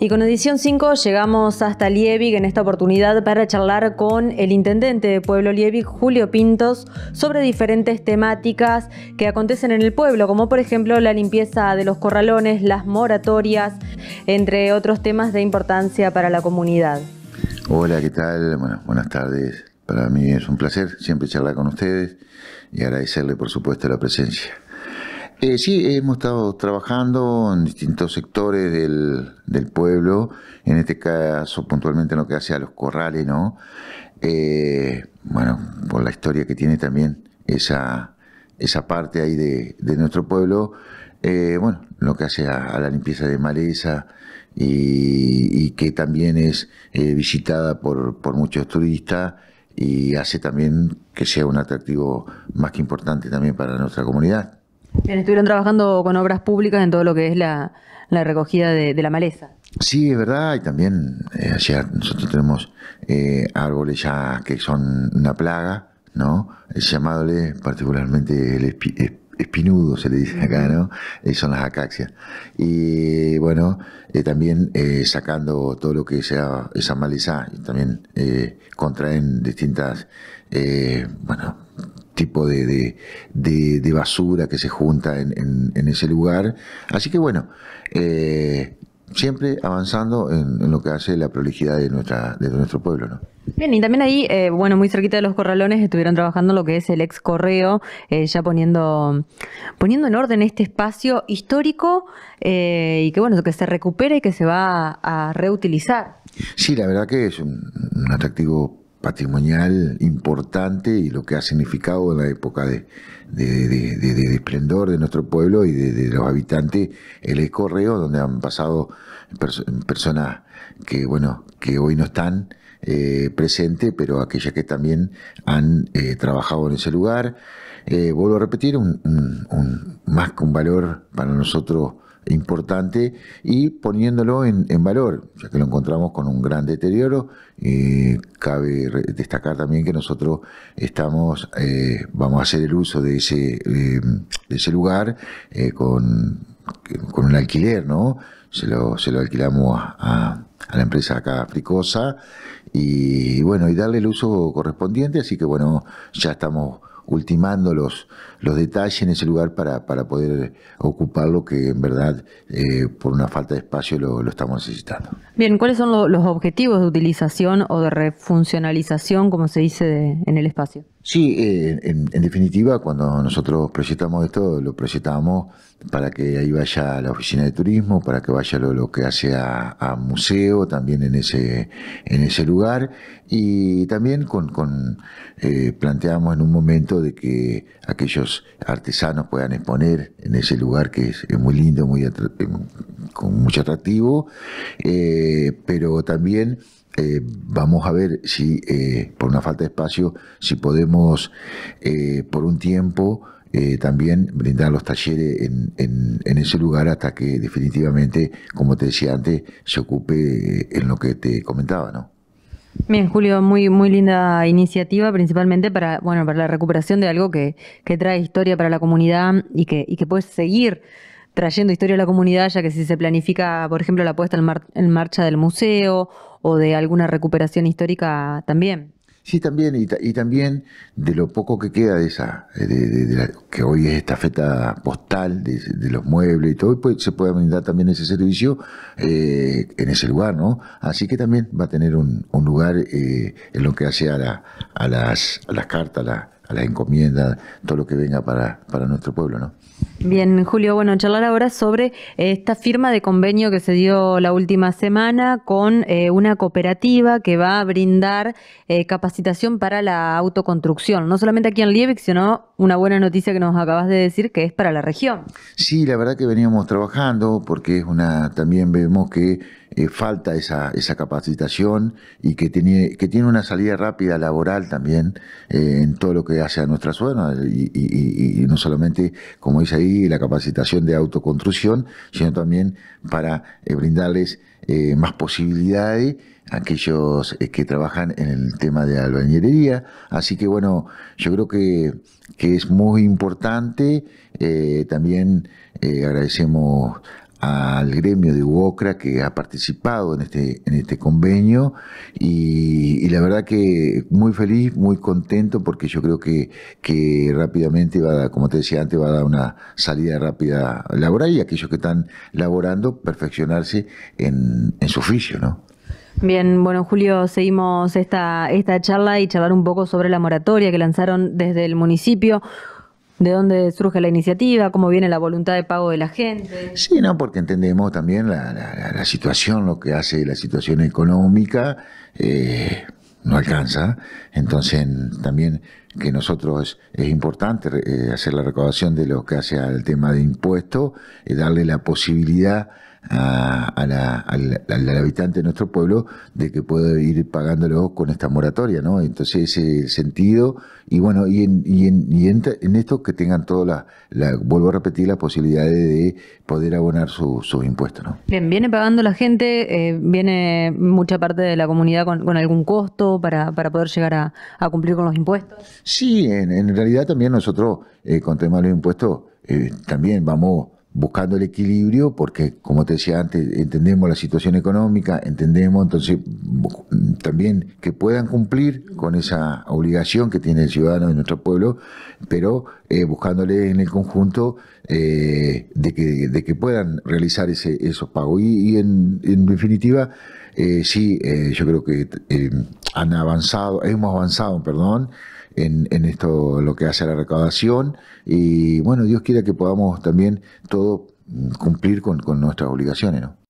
Y con edición 5 llegamos hasta Liebig en esta oportunidad para charlar con el intendente de Pueblo Liebig, Julio Pintos, sobre diferentes temáticas que acontecen en el pueblo, como por ejemplo la limpieza de los corralones, las moratorias, entre otros temas de importancia para la comunidad. Hola, ¿qué tal? Bueno, buenas tardes. Para mí es un placer siempre charlar con ustedes y agradecerle por supuesto la presencia. Eh, sí, hemos estado trabajando en distintos sectores del, pueblo, en este caso puntualmente en lo que hace a los corrales, ¿no? Eh, bueno, por la historia que tiene también esa, parte ahí de, nuestro pueblo, eh, bueno, lo que hace a, la limpieza de maleza y, que también es eh, visitada por, por muchos turistas y hace también que sea un atractivo más que importante también para nuestra comunidad. Bien, estuvieron trabajando con obras públicas en todo lo que es la, la recogida de, la maleza. Sí, es verdad, y también eh, nosotros tenemos eh, árboles ya que son una plaga, ¿no? Llamándole particularmente el espinudo, se le dice acá, ¿no? Eh, son las acaxias. Y bueno, también sacando todo lo que sea esa maleza, y también contraen distintas, bueno, tipo de, basura que se junta en, en, ese lugar. Así que bueno, eh, siempre avanzando en, lo que hace la prolijidad de, nuestra, de nuestro pueblo. Bien, y también ahí, eh, bueno, muy cerquita de los corralones estuvieron trabajando lo que es el ex correo, eh, ya poniendo, poniendo en orden este espacio histórico y que bueno, que se recupere y que se va a, reutilizar. Sí, la verdad que es un atractivo patrimonial importante y lo que ha significado en la época de, de, esplendor de nuestro pueblo y de, los habitantes, el correo donde han pasado personas que, bueno, que hoy no están, eh, presentes pero aquellas que también han eh, trabajado en ese lugar. Eh, vuelvo a repetir, un, más que un valor para nosotros importante y poniéndolo en, valor, ya que lo encontramos con un gran deterioro. Eh, cabe destacar también que nosotros estamos, eh, vamos a hacer el uso de ese, eh, de ese lugar con, con, un alquiler, ¿no? Se lo, se lo alquilamos a, la empresa acá fricosa y, y, bueno, y darle el uso correspondiente, así que bueno, ya estamos ultimando los, los detalles en ese lugar para, para poder ocupar lo que en verdad eh, por una falta de espacio lo, estamos necesitando. Bien, ¿cuáles son los objetivos de utilización o de refuncionalización, como se dice, en el espacio? Sí, eh, en, definitiva, cuando nosotros proyectamos esto, lo proyectamos para que ahí vaya la oficina de turismo, para que vaya lo, que hace a, museo también en ese, en ese lugar. Y también con, eh, planteamos en un momento de que aquellos artesanos puedan exponer en ese lugar que es, muy lindo, muy eh, con mucho atractivo, pero también eh, vamos a ver si, eh, por una falta de espacio, si podemos, eh, por un tiempo, también brindar los talleres en, en, ese lugar hasta que definitivamente, como te decía antes, se ocupe en lo que te comentaba, ¿no? Bien, Julio, muy, muy linda iniciativa, principalmente para, bueno, para la recuperación de algo que, trae historia para la comunidad y que, y que puedes seguir trayendo historia a la comunidad, ya que si se planifica, por ejemplo, la puesta en marcha del museo o de alguna recuperación histórica también. Sí, también, y, también de lo poco que queda de esa, eh, de, que hoy es esta feta postal de, los muebles y todo, se puede brindar también ese servicio eh, en ese lugar, ¿no? Así que también va a tener un, lugar eh, en lo que hace a, la, a, las, a las cartas, a, a las encomiendas, todo lo que venga para, para nuestro pueblo, ¿no? Bien, Julio, bueno, charlar ahora sobre eh, esta firma de convenio que se dio la última semana con eh, una cooperativa que va a brindar eh, capacitación para la autoconstrucción, no solamente aquí en Liebig, sino una buena noticia que nos acabas de decir que es para la región. Sí, la verdad que veníamos trabajando porque es una también vemos que eh, falta esa, esa, capacitación y que tiene, que tiene una salida rápida laboral también eh, en todo lo que hace a nuestra zona y, no solamente, como dice ahí, la capacitación de autoconstrucción, sino también para eh, brindarles más posibilidades a aquellos que trabajan en el tema de albañilería. Así que bueno, yo creo que, que es muy importante también... agradecemos al gremio de UOCRA que ha participado en este, en este convenio y, la verdad que muy feliz, muy contento porque yo creo que, que rápidamente va como te decía antes, va a dar una salida rápida laboral y aquellos que están laborando perfeccionarse en, en su oficio, ¿no? Bien, bueno, Julio, seguimos esta, esta charla y charlar un poco sobre la moratoria que lanzaron desde el municipio de dónde surge la iniciativa, cómo viene la voluntad de pago de la gente. Sí, no, porque entendemos también la, situación, lo que hace la situación económica, eh, no alcanza. Entonces, también que nosotros es, importante eh, hacer la recaudación de lo que hace al tema de impuestos, y eh, darle la posibilidad a, la, al, habitante de nuestro pueblo de que puede ir pagándolo con esta moratoria, ¿no? Entonces, ese sentido, y bueno, y en, y en, y en, esto que tengan todas las, la, vuelvo a repetir, las posibilidades de poder abonar sus impuestos, Bien, viene pagando la gente, eh, viene mucha parte de la comunidad con, algún costo para, para poder llegar a, cumplir con los impuestos. Sí, en, realidad también nosotros, eh, con temas de los impuestos, eh, también vamos buscando el equilibrio, porque como te decía antes, entendemos la situación económica, entendemos entonces también que puedan cumplir con esa obligación que tiene el ciudadano de nuestro pueblo, pero buscándoles eh, buscándole en el conjunto eh, de, que, de, que, puedan realizar ese, esos pagos. Y, en, definitiva, eh, sí, yo creo que han avanzado, hemos avanzado, perdón, en, esto, lo que hace a la recaudación. Y bueno, Dios quiera que podamos también todo mm, cumplir con, con nuestras obligaciones, ¿no?